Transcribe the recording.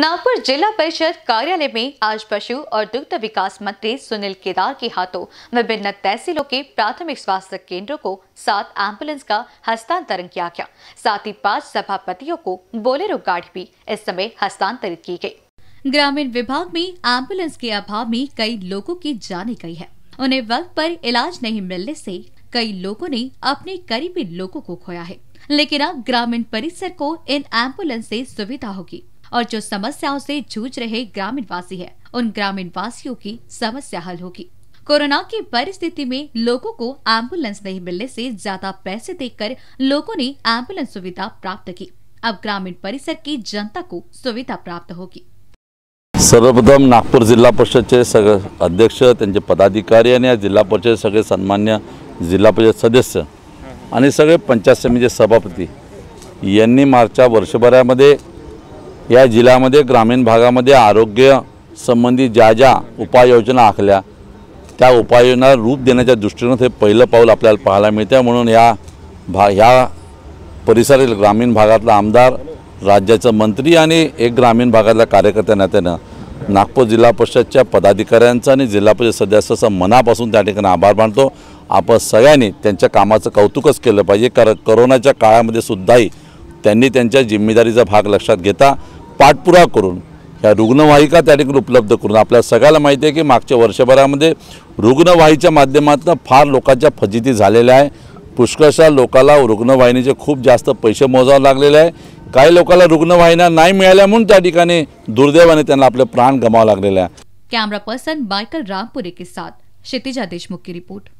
नागपुर जिला परिषद कार्यालय में आज पशु और दुग्ध विकास मंत्री सुनील केदार के हाथों विभिन्न तहसीलों के प्राथमिक स्वास्थ्य केंद्रों को सात एम्बुलेंस का हस्तांतरण किया गया साथ ही पांच सभापतियों को बोलेरो गाड़ी भी इस समय हस्तांतरित की गई ग्रामीण विभाग में एम्बुलेंस के अभाव में कई लोगों की जाने गई है उन्हें वक्त पर इलाज नहीं मिलने से कई लोगों ने अपने करीबी लोगों को खोया है लेकिन अब ग्रामीण परिसर को इन एम्बुलेंस से सुविधा होगी और जो समस्याओं से जूझ रहे ग्रामीण वासी है उन ग्रामीण वासियों की समस्या हल होगी कोरोना की परिस्थिति में लोगों को एम्बुलेंस नहीं मिलने से ज्यादा पैसे देकर लोगों ने एम्बुलेंस सुविधा प्राप्त की अब ग्रामीण परिसर की जनता को सुविधा प्राप्त होगी सर्वप्रथम जिला परिषद के सग अध्यक्ष पदाधिकारी आ जिला परिषद सगे सन्मान्य जिला परिषद सदस्य आ सगे पंचायत समिति सभापति मार्च वर्षभरा या जिल्ह्यामध्ये ग्रामीण भागामध्ये आरोग्य संबंधी ज्या ज्या उपाययोजना आखल्या त्या उपाययोजना रूप देण्याच्या दृष्टीनं हे पहिलं पाऊल आपल्याला पाहायला मिळतं म्हणून या भा ह्या परिसरातील ग्रामीण भागातला आमदार राज्याचं मंत्री आणि एक ग्रामीण भागातल्या कार्यकर्त्या नात्यानं नागपूर जिल्हा परिषदच्या पदाधिकाऱ्यांचा आणि जिल्हा परिषद सदस्याचा मनापासून त्या ठिकाणी आभार मानतो आपण सगळ्यांनी त्यांच्या कामाचं कौतुकच केलं पाहिजे कारण करोनाच्या काळामध्ये सुद्धाही त्यांनी त्यांच्या जिम्मेदारीचा भाग लक्षात घेता पाठपुरा करून ह्या रुग्णवाहिका त्या उपलब्ध करून आपल्या सगळ्याला माहिती आहे की मागच्या वर्षभरामध्ये रुग्णवाहिच्या माध्यमातून फार लोक फजिती झालेल्या आहे पुष्कळशा लोकाला रुग्णवाहिनीचे खूप जास्त पैसे मोजावे लगे आहे काही लोकांना रुग्णवाहिन्या नाही मिळाल्या दुर्दैवाने त्यांना प्राण गमावा लागलेले आहे पर्सन मायकल रामपुरे के साथ क्षितिजा देशमुख की रिपोर्ट